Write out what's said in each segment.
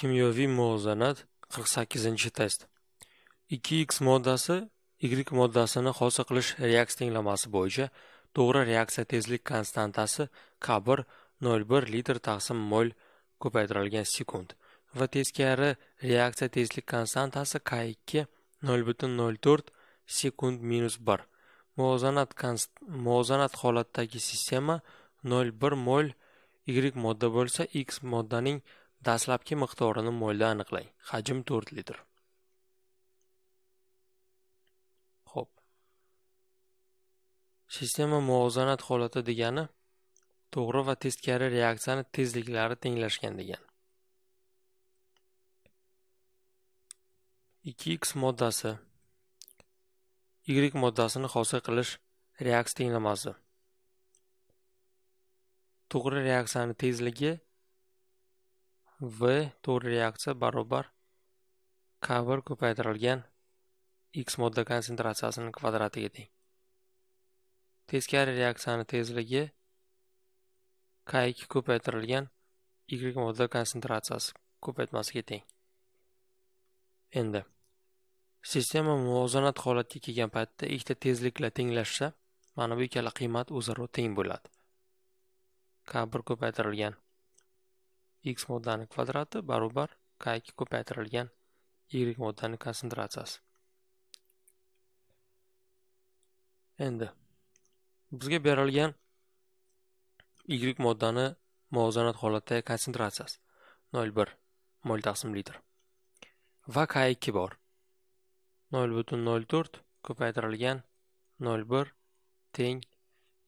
kimyoviy muvozanat 48 test 2x moddasi y moddasini hosil qilish reaksiya tenglamasi bo'yicha to'g'ri reaksiya tezlik konstantasi k1 0,1 litr taqsim mol ko'paytirilgan sekund va teskari reaksiya tezlik konstantasi k2 0,04 sekund minus 1 muvozanat muvozanat holatdagi sistema 0,1 mol y modda bo'lsa x moddaning Dastlabki miqdorini mo'lda aniqlang. Hajm 4 litr. Xo'p. Sistema muvozanat holati degani to'g'ri va teskari reaksiyani tezliklari tenglashgan degan. 2x moddasi y moddasini hosil qilish reaksiya tenglamasi. To'g'ri reaksiyani tezligi V to'g'ri reaksiya barobar K1 ko'paytirilgan X modda konsentratsiyasining kvadratiga teng. Teskari reaksiyaning tezligi K2 ko'paytirilgan Y modda konsentratsiyasi ko'paytmasiga teng. Endi sistema muvozanat holatga kelgan paytda ikkita tezliklar tenglashsa, mana bu ikkala qiymat o'zaro teng bo'ladi. K1 ko'paytirilgan x moddani kvadrati barobar k2 ko'paytirilgan y moddani konsentratsiyasi. Endi bizga berilgan y moddani muvozanat holatdagi konsentratsiyasi 0.1 mol taqsim litr va k2 bor. 0.04 ko'paytirilgan 0.1 teng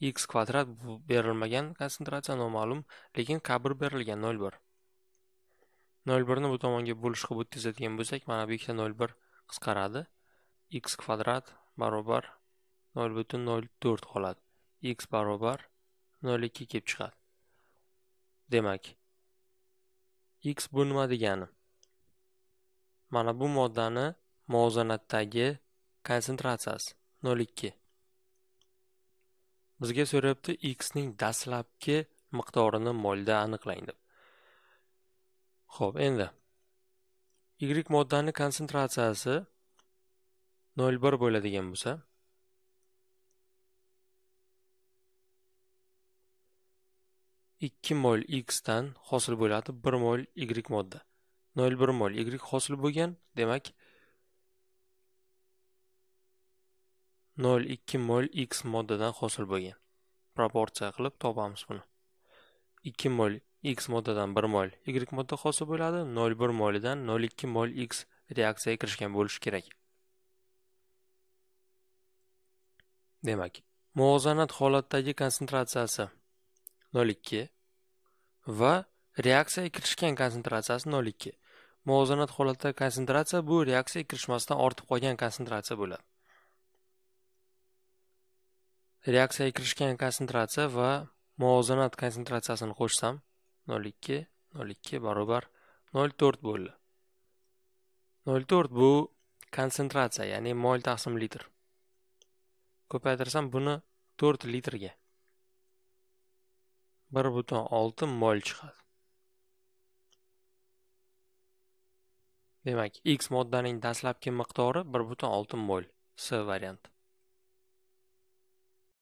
x kvadrat berilmagan konsentratsiya noma'lum, lekin k1 berilgan 0,1. 0,1 ni bu tomonga bo'lish qilib o'tkazadigan bo'lsak, mana bu ikkita 0,1 qisqaradi. x kvadrat barobar 0,04 qoladi. x barobar 0,2 kelib chiqadi. Demak, x bu nima degani? Mana bu moddani muvozanatdagi konsentratsiyasi 0,2. bizga so'rayapti x ning dastlabki miqdorini molda aniqlang deb ho'p endi y moddani konsentratsiyasi 0.1 bo'ladigan bo'lsa ikki mol x dan hosil bo'ladi bir mol y modda 0.1 mol y hosil bo'lgan demak 0,2 mol x moddadan hosil bo'lgan. Proporsiya qilib topamiz buni. 2 mol x moddadan 1 mol y modda hosil bo'ladi, 0,1 molidan 0,2 mol x reaksiyaga kirishgan bo'lishi kerak. Demak, muvozanat holatdagi konsentratsiyasi 0,2 va reaksiyaga kirishgan konsentratsiyasi 0,2. Muvozanat holatdagi konsentratsiya bu reaksiyaga kirishmasdan ortib qolgan konsentratsiya bo'ladi. reaksiyaga kirishgan konsentratsiya va muvozanat konsentratsiyasini qo'shsam 0.2 0.2 barobar 0.4 bo'ldi 0.4 bu konsentratsiya ya'ni mol taqsim litr ko'paytirsam buni 4 litrga 1.6 mol chiqadi demak x moddaning dastlabki miqdori 1.6 mol s variant.